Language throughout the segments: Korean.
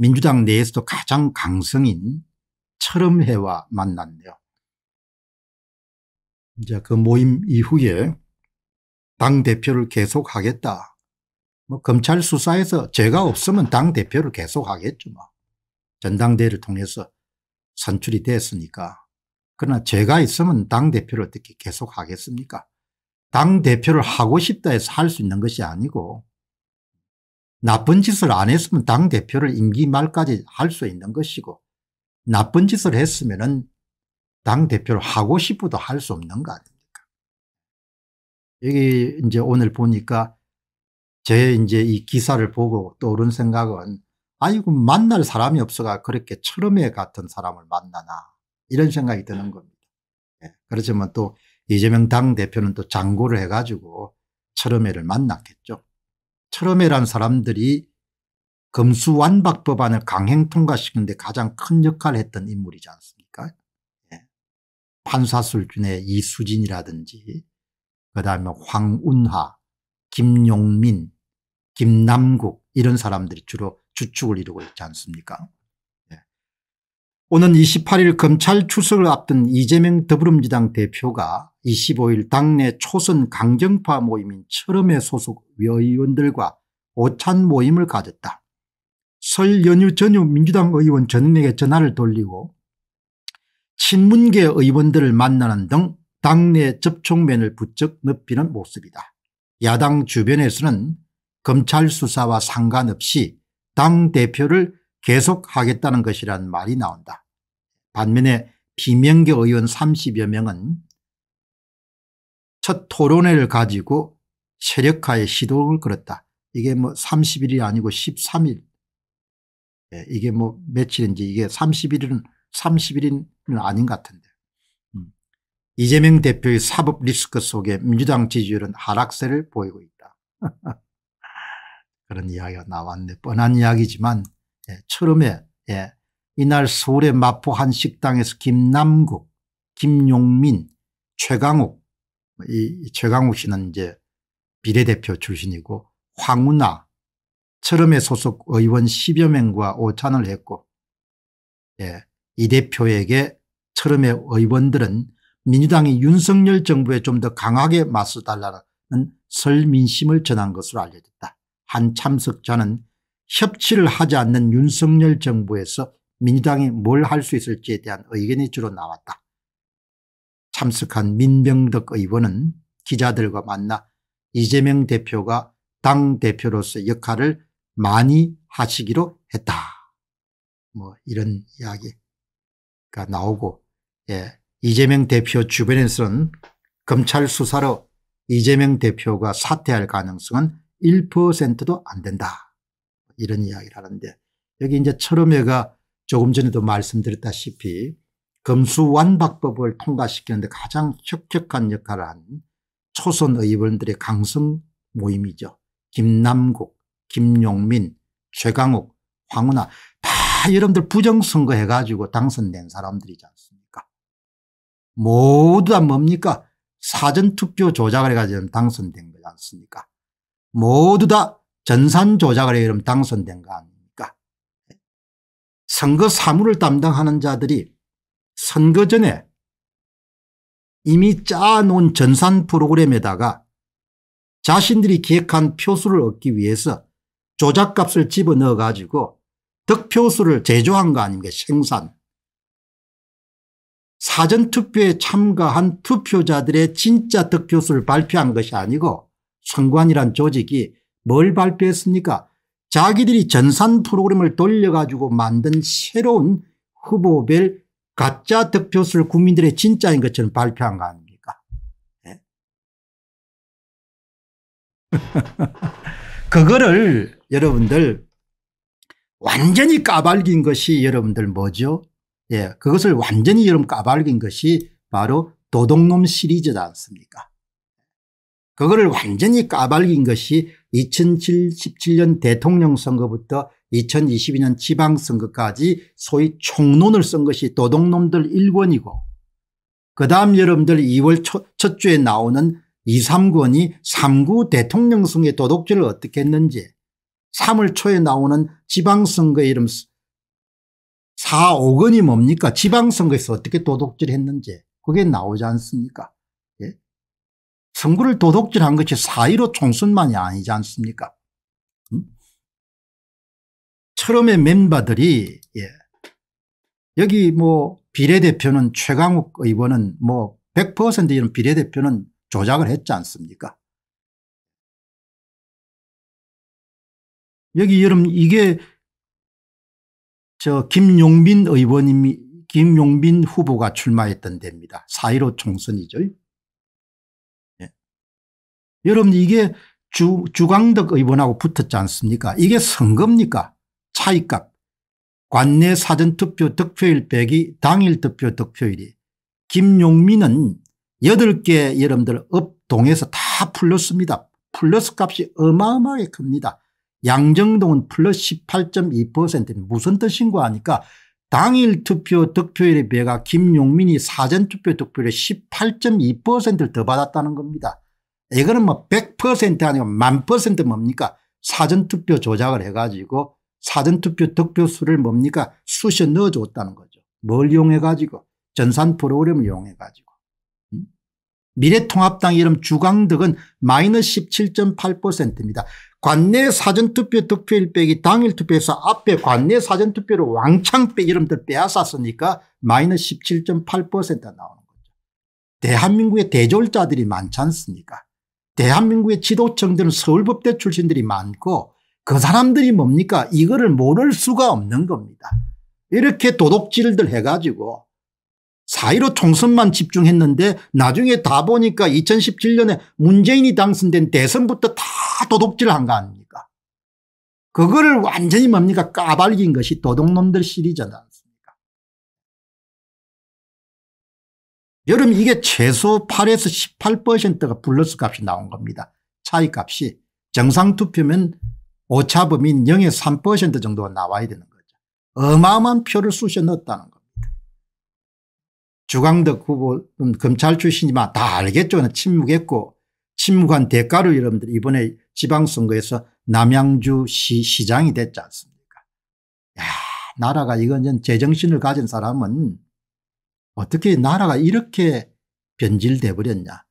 민주당 내에서도 가장 강성인 철음회와 만났네요. 이제 그 모임 이후에 당대표를 계속하겠다. 뭐 검찰 수사에서 죄가 없으면 당대표를 계속하겠죠. 뭐. 전당대회를 통해서 선출이 됐으니까. 그러나 죄가 있으면 당대표를 어떻게 계속하겠습니까? 당대표를 하고 싶다 해서 할 수 있는 것이 아니고 나쁜 짓을 안 했으면 당대표를 임기 말까지 할 수 있는 것이고 나쁜 짓을 했으면 은 당대표를 하고 싶어도 할 수 없는 거 아닙니까 여기 이제 오늘 보니까 제 이제 이 기사를 보고 떠오른 생각은 아이고 만날 사람이 없어가 그렇게 철음에 같은 사람을 만나나 이런 생각이 드는 겁니다. 예. 그렇지만 또 이재명 당대표는 또 장고를 해가지고 철음회를 만났겠죠. 철음회란 사람들이 검수완박 법안을 강행 통과시키는데 가장 큰 역할을 했던 인물이지 않습니까 예. 판사 술준의 이수진이라든지 그다음에 황운하 김용민 김남국 이런 사람들이 주로 주축을 이루고 있지 않습니까 예. 오는 28일 검찰 추석을 앞둔 이재명 더불어민주당 대표가 25일 당내 초선 강정파 모임인 철음의 소속 의원들과 오찬 모임을 가졌다. 설 연휴 전후 민주당 의원 전원에게 전화를 돌리고 친문계 의원들을 만나는 등 당내 접촉면을 부쩍 넓히는 모습이다. 야당 주변에서는 검찰 수사와 상관없이 당 대표를 계속하겠다는 것이란 말이 나온다. 반면에 비명계 의원 30여 명은 첫 토론회를 가지고 세력화의 시동을 걸었다. 이게 뭐 30일이 아니고 13일. 예, 이게 뭐 며칠인지 이게 30일은 30일은 아닌 것 같은데. 음. 이재명 대표의 사법 리스크 속에 민주당 지지율은 하락세를 보이고 있다. 그런 이야기가 나왔네. 뻔한 이야기지만 예, 처음에 예, 이날 서울의 마포 한 식당에서 김남국, 김용민, 최강욱 이 최강욱 씨는 이제 비례대표 출신이고 황운하 철음의 소속 의원 10여 명과 오찬을 했고 예, 이 대표에게 철음의 의원들은 민주당이 윤석열 정부에 좀 더 강하게 맞서달라는 설민심을 전한 것으로 알려졌다. 한 참석자는 협치를 하지 않는 윤석열 정부에서 민주당이 뭘 할 수 있을지에 대한 의견이 주로 나왔다. 참석한 민병덕 의원은 기자들과 만나 이재명 대표가 당 대표로서 역할을 많이 하시기로 했다. 뭐 이런 이야기가 나오고 예. 이재명 대표 주변에서는 검찰 수사로 이재명 대표가 사퇴할 가능성은 1%도 안 된다. 이런 이야기를 하는데 여기 이제 철음회가 조금 전에도 말씀드렸다시피 검수완박법을 통과시키는데 가장 혁혁한 역할을 한 초선 의원들의 강성 모임이죠. 김남국, 김용민, 최강욱, 황운하 다 여러분들 부정선거 해가지고 당선된 사람들이지 않습니까 모두 다 뭡니까 사전투표 조작을 해가지고 당선된 거지 않습니까 모두 다 전산 조작을 해가지고 당선된 거 아닙니까 네. 선거 사무를 담당하는 자들이 선거 전에 이미 짜놓은 전산 프로그램에다가 자신들이 기획한 표수를 얻기 위해서 조작값을 집어넣어 가지고 득표수를 제조한 거 아닙니까 생산. 사전투표에 참가한 투표자들의 진짜 득표수를 발표한 것이 아니고 선관이란 조직이 뭘 발표했습니까 자기들이 전산 프로그램을 돌려가지고 만든 새로운 후보별 가짜 득표수를 국민들의 진짜인 것처럼 발표한 거 아닙니까? 네? 그거를 여러분들 완전히 까발긴 것이 여러분들 뭐죠? 예, 그것을 완전히 여러분 까발긴 것이 바로 도둑놈 시리즈지 않습니까? 그거를 완전히 까발긴 것이 2017년 대통령 선거부터 2022년 지방선거까지 소위 총론을 쓴 것이 도둑놈들 1권이고 그 다음 여러분들 2월 초, 첫 주에 나오는 2, 3권이 3구 대통령 선거의 도둑질을 어떻게 했는지 3월 초에 나오는 지방선거 이름 4, 5권이 뭡니까 지방선거에서 어떻게 도둑질 을 했는지 그게 나오지 않습니까 선거를 도둑질한 것이 사의로 총선만이 아니지 않습니까? 음? 처럼의 멤버들이 예. 여기 뭐 비례대표는 최강욱 의원은 뭐 100% 이런 비례대표는 조작을 했지 않습니까? 여기 여러분 이게 저 김용민 의원님이 김용민 후보가 출마했던 데입니다. 4.15 총선이죠. 여러분 이게 주, 주광덕 의원하고 붙었지 않습니까 이게 선거입니까 차이값 관내 사전투표 득표일 빼기 당일 득표 득표일이 김용민은 8개 여러분들 업동에서 다풀러습니다 플러스 값이 어마어마하게 큽니다. 양정동은 플러스 1 8 2 무슨 뜻인고 하니까 당일 투표 득표율에 비해 김용민이 사전투표 득표율에 18.2%를 더 받았다는 겁니다. 이거는 뭐 100% 아니고 만 퍼센트 뭡니까 사전투표 조작을 해가지고 사전투표 득표수를 뭡니까 수시 넣어줬다는 거죠. 뭘 이용해가지고 전산 프로그램을 이용해가지고 음? 미래통합당 이름 주광득은 마이너스 17.8%입니다. 관내 사전투표 득표일 빼기 당일 투표에서 앞에 관내 사전투표를 왕창 빼 이름들 빼앗았으니까 마이너스 17.8%가 나오는 거죠. 대한민국의 대졸자들이 많지 않습니까 대한민국의 지도층들은 서울법대 출신들이 많고 그 사람들이 뭡니까 이거를 모를 수가 없는 겁니다. 이렇게 도둑질들 해가지고 사1로 총선만 집중했는데 나중에 다 보니까 2017년에 문재인이 당선된 대선부터 다 도둑질한 을거 아닙니까 그거를 완전히 뭡니까 까발긴 것이 도둑놈들 시리즈다 여러분 이게 최소 8에서 18%가 플러스 값이 나온 겁니다. 차이값이 정상투표면 오차범인0에3% 정도가 나와야 되는 거죠. 어마어마한 표를 쑤셔 넣었다는 겁니다. 주광덕 후보는 검찰 출신이지만 다 알겠죠. 침묵했고 침묵한 대가로 여러분들 이번에 지방선거에서 남양주 시, 시장이 됐지 않습니까 야 나라가 이건 전 제정신을 가진 사람은 어떻게 나라가 이렇게 변질돼 버렸냐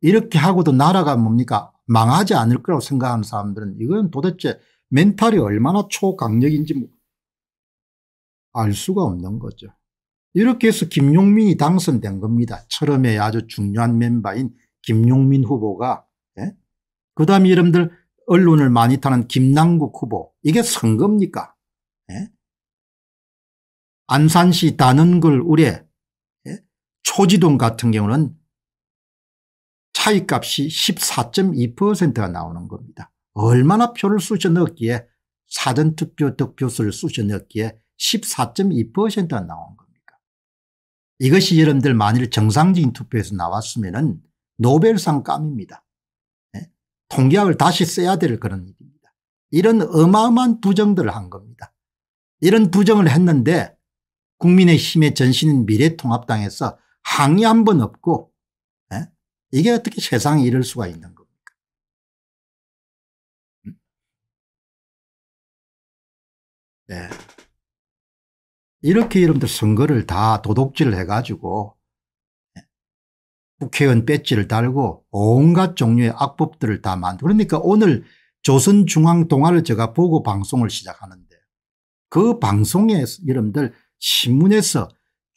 이렇게 하고도 나라가 뭡니까 망하지 않을 거라고 생각하는 사람들은 이건 도대체 멘탈이 얼마나 초강력인지 뭐 알 수가 없는 거죠. 이렇게 해서 김용민이 당선된 겁니다. 철음의 아주 중요한 멤버인 김용민 후보가 예? 그 다음에 여러분들 언론을 많이 타는 김남국 후보 이게 선거입니까? 예? 안산시 단은글 우례 토지돈 같은 경우는 차이값이 14.2%가 나오는 겁니다. 얼마나 표를 쑤셔넣었기에 사전투표 득표수를 쑤셔넣었기에 14.2%가 나온 겁니까 이것이 여러분들 만일 정상적인 투표에서 나왔으면 노벨상 감입니다. 네? 통계학을 다시 써야 될 그런 일입니다. 이런 어마어마한 부정들을 한 겁니다. 이런 부정을 했는데 국민의힘의 전신인 미래통합당에서 항의 한 번 없고 에? 예? 이게 어떻게 세상에 이럴 수가 있는 겁니까? 음. 네. 이렇게 여러분들 선거를 다 도둑질을 해가지고 예? 국회의원 배지를 달고 온갖 종류의 악법들을 다 만들고 그러니까 오늘 조선중앙동화를 제가 보고 방송을 시작하는데 그 방송에 여러분들 신문에서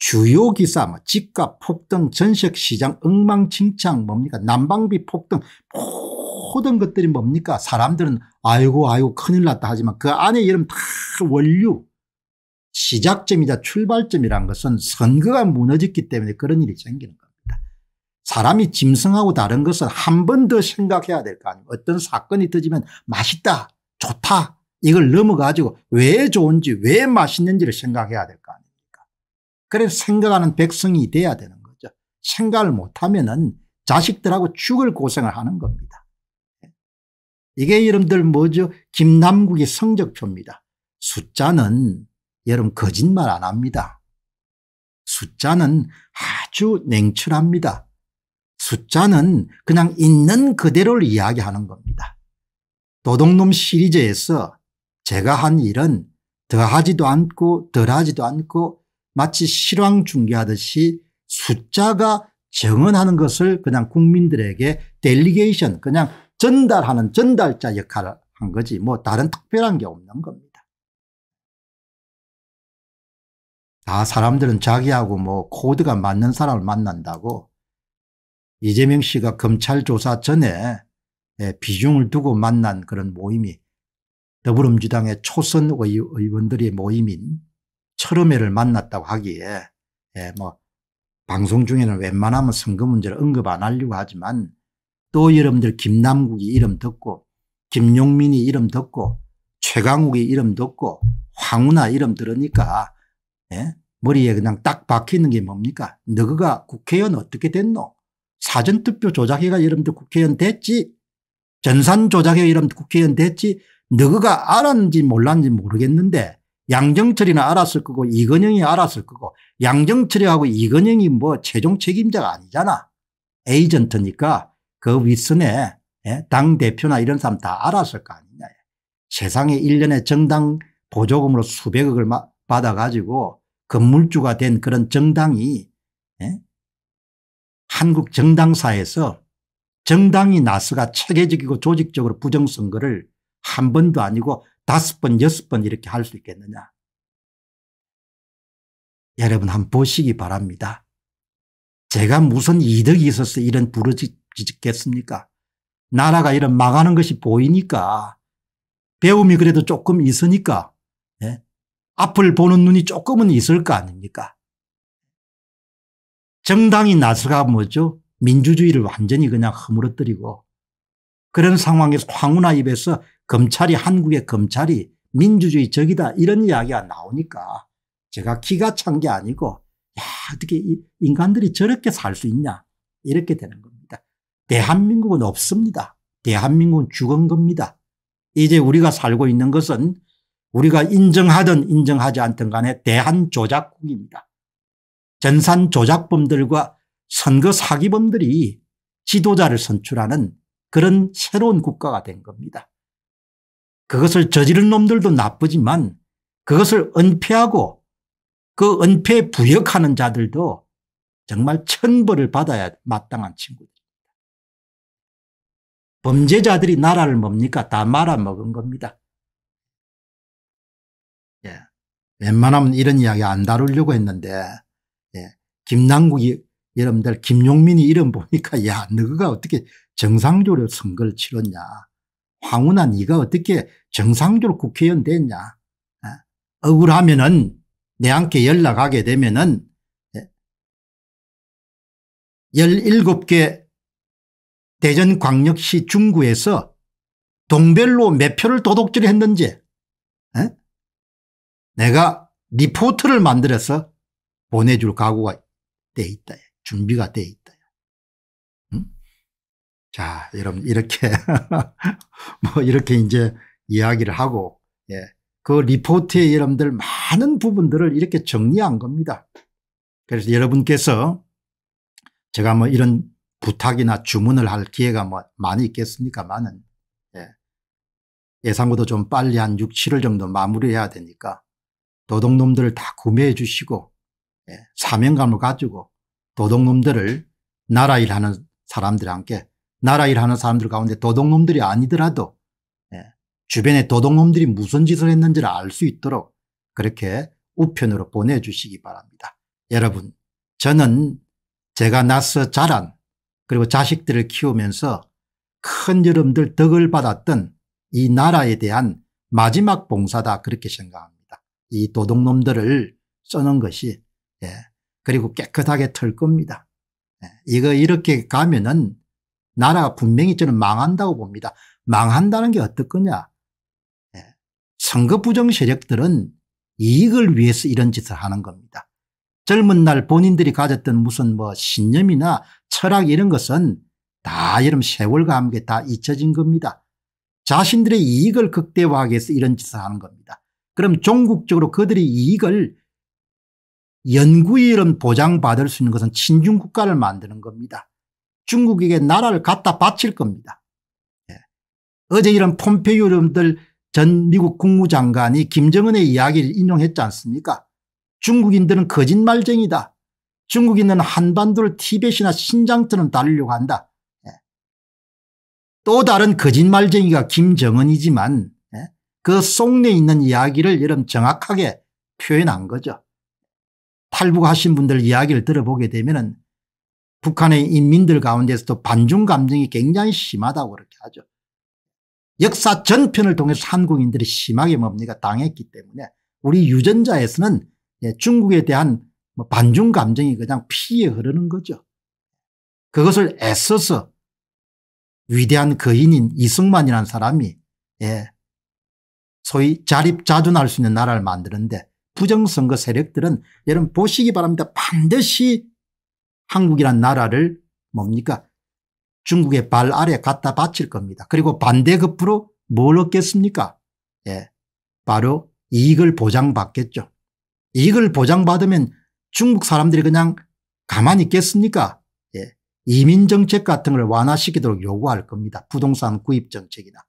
주요 기사, 뭐 집값 폭등, 전세 시장 엉망진창 뭡니까? 난방비 폭등 모든 것들이 뭡니까? 사람들은 아이고 아이고 큰일 났다 하지만 그 안에 이름 다 원류 시작점이자 출발점이란 것은 선거가 무너졌기 때문에 그런 일이 생기는 겁니다. 사람이 짐승하고 다른 것은 한 번 더 생각해야 될 거 아니에요. 어떤 사건이 터지면 맛있다 좋다 이걸 넘어가지고 왜 좋은지 왜 맛있는지를 생각해야 될 거 아니에요. 그래서 생각하는 백성이 돼야 되는 거죠. 생각을 못하면은 자식들하고 죽을 고생을 하는 겁니다. 이게 여러분들 뭐죠? 김남국의 성적표입니다. 숫자는 여러분 거짓말 안 합니다. 숫자는 아주 냉철합니다. 숫자는 그냥 있는 그대로를 이야기하는 겁니다. 도둑놈 시리즈에서 제가 한 일은 더하지도 않고 덜하지도 않고 마치 실황 중계하듯이 숫자가 정언하는 것을 그냥 국민들에게 델리게이션 그냥 전달하는 전달자 역할을 한 거지 뭐 다른 특별한 게 없는 겁니다. 아 사람들은 자기하고 뭐 코드가 맞는 사람을 만난다고 이재명 씨가 검찰 조사 전에 예, 비중을 두고 만난 그런 모임이 더불어민주당의 초선 의원들의 모임인 철음회를 만났다고 하기에 예, 뭐 방송 중에는 웬만하면 선거 문제를 언급 안 하려고 하지만 또 여러분들 김남국이 이름 듣고 김용민이 이름 듣고 최강욱이 이름 듣고 황우나 이름 들으니까 예? 머리에 그냥 딱 박히는 게 뭡니까 너가 국회의원 어떻게 됐노 사전투표 조작해가 여러분들 국회의원 됐지 전산 조작해 여러분들 국회의원 됐지 너가 알았는지 몰랐는지 모르겠는데 양정철이나 알았을 거고 이건영이 알았을 거고 양정철이하고 이건영이 뭐 최종 책임자가 아니잖아. 에이전트니까 그 윗선에 예, 당 대표나 이런 사람 다 알았을 거 아니냐. 세상에 1년에 정당 보조금으로 수백억을 받아가지고 건물주가 된 그런 정당이 예, 한국 정당사에서 정당이 나스가 체계적이고 조직적으로 부정선거를 한 번도 아니고 다섯 번, 여섯 번 이렇게 할 수 있겠느냐. 여러분 한번 보시기 바랍니다. 제가 무슨 이득이 있어서 이런 부르짖겠습니까? 나라가 이런 망하는 것이 보이니까 배움이 그래도 조금 있으니까 예? 앞을 보는 눈이 조금은 있을 거 아닙니까? 정당이 나서가 뭐죠? 민주주의를 완전히 그냥 허물어뜨리고 그런 상황에서 황운하 입에서 검찰이 한국의 검찰이 민주주의 적이다 이런 이야기가 나오니까 제가 기가 찬 게 아니고 야 어떻게 인간들이 저렇게 살 수 있냐 이렇게 되는 겁니다. 대한민국은 없습니다. 대한민국은 죽은 겁니다. 이제 우리가 살고 있는 것은 우리가 인정하든 인정하지 않든 간에 대한조작국입니다. 전산 조작범들과 선거 사기범들이 지도자를 선출하는 그런 새로운 국가가 된 겁니다. 그것을 저지른 놈들도 나쁘지만 그것을 은폐하고 그은폐 부역하는 자들도 정말 천벌을 받아야 마땅한 친구들입니다. 범죄자들이 나라를 뭡니까? 다 말아먹은 겁니다. 예. 웬만하면 이런 이야기 안 다루려고 했는데 예. 김남국이 여러분들 김용민이 이름 보니까 야 너가 어떻게 정상적으로 선거를 치렀냐. 황운아 네가 어떻게 정상적으로 국회의원 됐냐. 어? 억울하면은 내한테 연락하게 되면은 17개 예. 대전광역시 중구에서 동별로 몇 표를 도둑질 했는지 어? 내가 리포트를 만들어서 보내줄 각오가 돼 있다. 준비가 돼 있다. 자, 여러분 이렇게 뭐 이렇게 이제 이야기를 하고 예. 그 리포트에 여러분들 많은 부분들을 이렇게 정리한 겁니다. 그래서 여러분께서 제가 뭐 이런 부탁이나 주문을 할 기회가 뭐 많이 있겠습니까만은 예. 예상보다 좀 빨리 한 6, 7월 정도 마무리해야 되니까 도둑놈들을 다 구매해 주시고 예. 사명감을 가지고 도둑놈들을 나라 일하는 사람들한테 나라 일하는 사람들 가운데 도둑놈들이 아니더라도 예, 주변에 도둑놈들이 무슨 짓을 했는지를 알 수 있도록 그렇게 우편으로 보내주시기 바랍니다. 여러분 저는 제가 낳서 자란 그리고 자식들을 키우면서 큰여름들 덕을 받았던 이 나라에 대한 마지막 봉사다 그렇게 생각합니다. 이 도둑놈들을 써는 것이 예. 그리고 깨끗하게 털 겁니다. 예. 이거 이렇게 가면은 나라가 분명히 저는 망한다고 봅니다. 망한다는 게 어떻겠냐. 예. 선거 부정 세력들은 이익을 위해서 이런 짓을 하는 겁니다. 젊은 날 본인들이 가졌던 무슨 뭐 신념이나 철학 이런 것은 다 여름 세월과 함께 다 잊혀진 겁니다. 자신들의 이익을 극대화하기 위해서 이런 짓을 하는 겁니다. 그럼 종국적으로 그들이 이익을 연구의 이런 보장받을 수 있는 것은 친중국가를 만드는 겁니다. 중국에게 나라를 갖다 바칠 겁니다. 예. 어제 이런 폼페이오 이름들 전 미국 국무장관이 김정은의 이야기를 인용했지 않습니까 중국인들은 거짓말쟁이다. 중국인은 한반도를 티벳이나 신장처럼 다루려고 한다. 예. 또 다른 거짓말쟁이가 김정은이지만 예. 그 속내 있는 이야기를 여러분 정확하게 표현한 거죠. 탈북하신 분들 이야기를 들어보게 되면 북한의 인민들 가운데서도 반중 감정이 굉장히 심하다고 그렇게 하죠. 역사 전편을 통해서 한국인들이 심하게 뭡니까 당했기 때문에 우리 유전자에서는 예, 중국에 대한 뭐 반중 감정이 그냥 피해 흐르는 거죠. 그것을 애써서 위대한 거인인 이승만이라는 사람이 예, 소위 자립자존할 수 있는 나라를 만드는데 부정선거 세력들은 여러분 보시기 바랍니다. 반드시 한국이란 나라를 뭡니까 중국의 발 아래 갖다 바칠 겁니다. 그리고 반대급부로 뭘 얻겠습니까 예, 바로 이익을 보장받겠죠. 이익을 보장받으면 중국 사람들이 그냥 가만히 있겠습니까 예, 이민정책 같은 걸 완화시키도록 요구할 겁니다. 부동산 구입정책이나.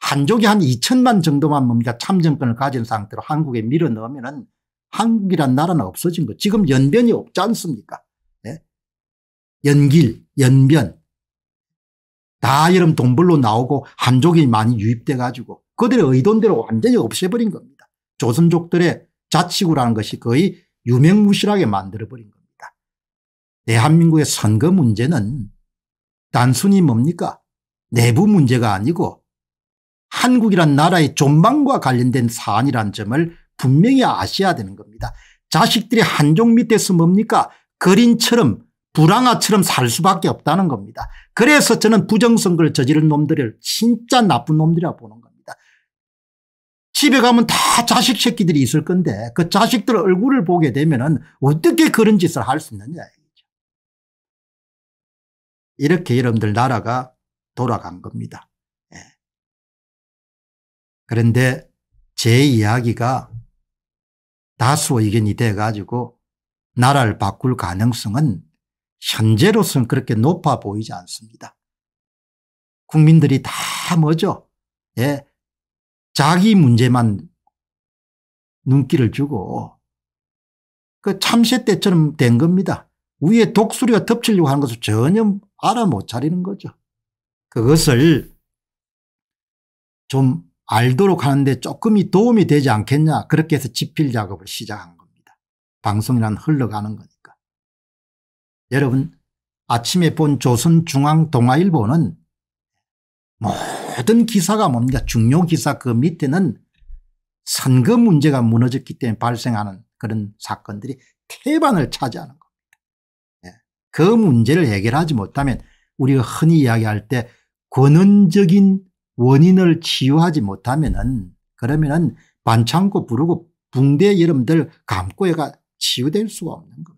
한족이 한 2천만 정도만 뭡니까 참정권을 가진 상태로 한국에 밀어넣으면 한국이란 나라는 없어진 거 지금 연변이 없지 않습니까 연길, 연변 다이름동 벌로 나오고 한족이 많이 유입돼 가지고 그들의 의돈대로 완전히 없애버린 겁니다. 조선족들의 자치구라는 것이 거의 유명무실하게 만들어버린 겁니다. 대한민국의 선거 문제는 단순히 뭡니까 내부 문제가 아니고 한국이란 나라의 존망과 관련된 사안이란 점을 분명히 아셔야 되는 겁니다. 자식들이 한족 밑에서 뭡니까 그린처럼 불황아처럼 살 수밖에 없다는 겁니다. 그래서 저는 부정선거를 저지른 놈들을 진짜 나쁜 놈들이라 고 보는 겁니다. 집에 가면 다 자식 새끼들이 있을 건데 그 자식들 얼굴을 보게 되면 어떻게 그런 짓을 할 수 있느냐 이 이렇게 여러분들 나라가 돌아간 겁니다. 예. 그런데 제 이야기가 다수 의견이 돼 가지고 나라를 바꿀 가능성은 현재로서는 그렇게 높아 보이지 않습니다. 국민들이 다 뭐죠? 예. 자기 문제만 눈길을 주고 그 참새 때처럼 된 겁니다. 위에 독수리가 덮치려고 하는 것을 전혀 알아 못 차리는 거죠. 그것을 좀 알도록 하는데 조금이 도움이 되지 않겠냐 그렇게 해서 집필 작업을 시작한 겁니다. 방송이란 흘러가는 거니 여러분 아침에 본 조선중앙동아일보는 모든 기사가 뭡니까 중요 기사 그 밑에는 선거 문제가 무너졌기 때문에 발생하는 그런 사건들이 태반을 차지하는 겁니다. 예, 그 문제를 해결하지 못하면 우리가 흔히 이야기할 때 권원적인 원인을 치유하지 못하면은 그러면은 반창고 부르고 붕대 여러분들 감고해가 치유될 수가 없는 겁니다.